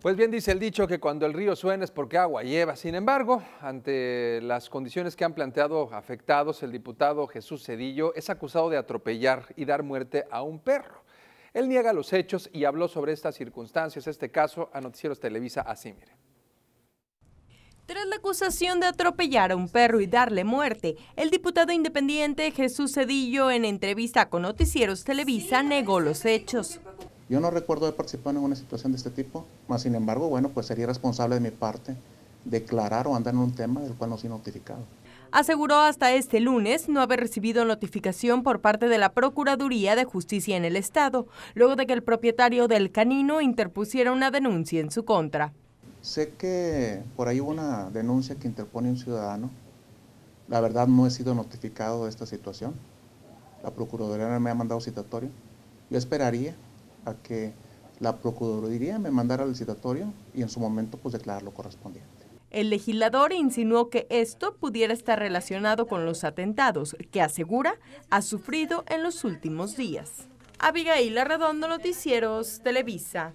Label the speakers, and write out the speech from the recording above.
Speaker 1: Pues bien dice el dicho que cuando el río suena es porque agua lleva. Sin embargo, ante las condiciones que han planteado afectados, el diputado Jesús Cedillo es acusado de atropellar y dar muerte a un perro. Él niega los hechos y habló sobre estas circunstancias, este caso, a Noticieros Televisa, así mire.
Speaker 2: Tras la acusación de atropellar a un perro y darle muerte, el diputado independiente Jesús Cedillo, en entrevista con Noticieros Televisa, negó los hechos.
Speaker 3: Yo no recuerdo haber participado en una situación de este tipo, mas sin embargo, bueno, pues sería responsable de mi parte declarar o andar en un tema del cual no soy notificado.
Speaker 2: Aseguró hasta este lunes no haber recibido notificación por parte de la Procuraduría de Justicia en el Estado, luego de que el propietario del canino interpusiera una denuncia en su contra.
Speaker 3: Sé que por ahí hubo una denuncia que interpone un ciudadano. La verdad no he sido notificado de esta situación. La Procuraduría no me ha mandado citatorio. Yo esperaría a que la Procuraduría me mandara al citatorio y en su momento pues declarar lo correspondiente.
Speaker 2: El legislador insinuó que esto pudiera estar relacionado con los atentados que asegura ha sufrido en los últimos días. Abigail Arredondo, Noticieros, Televisa.